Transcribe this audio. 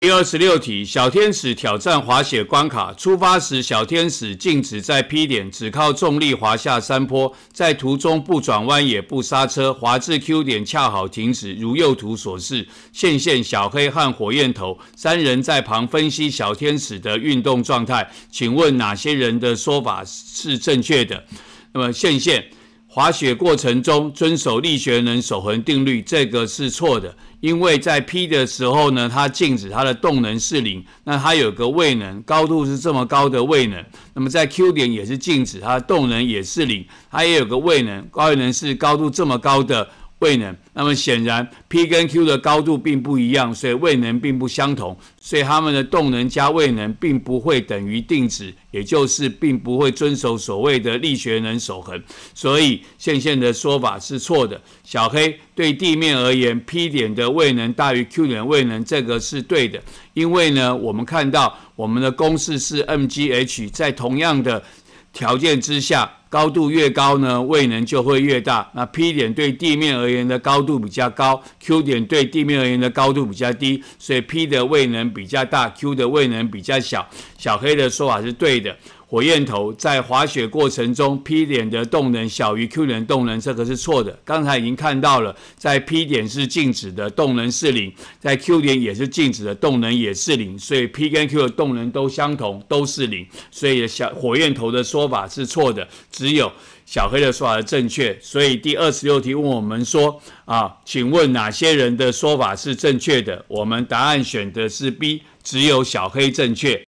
第二十六题：小天使挑战滑雪关卡，出发时小天使静止在 P 点，只靠重力滑下山坡，在途中不转弯也不刹车，滑至 Q 点恰好停止。如右图所示，线线、小黑和火焰头三人在旁分析小天使的运动状态，请问哪些人的说法是正确的？那么线线。滑雪过程中遵守力学能守恒定律，这个是错的，因为在 P 的时候呢，它静止，它的动能是零，那它有个位能，高度是这么高的位能。那么在 Q 点也是静止，它动能也是零，它也有个位能，高位能是高度这么高的。位能，那么显然 P 跟 Q 的高度并不一样，所以位能并不相同，所以它们的动能加位能并不会等于定值，也就是并不会遵守所谓的力学能守恒。所以线线的说法是错的。小黑对地面而言，P 点的位能大于 Q 点位能，这个是对的。因为呢，我们看到我们的公式是 mgh，在同样的条件之下。高度越高呢，位能就会越大。那 P 点对地面而言的高度比较高，Q 点对地面而言的高度比较低，所以 P 的位能比较大，Q 的位能比较小。小黑的说法是对的。火焰头在滑雪过程中，P 点的动能小于 Q 点动能，这个是错的。刚才已经看到了，在 P 点是静止的，动能是零；在 Q 点也是静止的，动能也是零。所以 P 跟 Q 的动能都相同，都是零。所以小火焰头的说法是错的，只有小黑的说法是正确。所以第二十六题问我们说啊，请问哪些人的说法是正确的？我们答案选的是 B，只有小黑正确。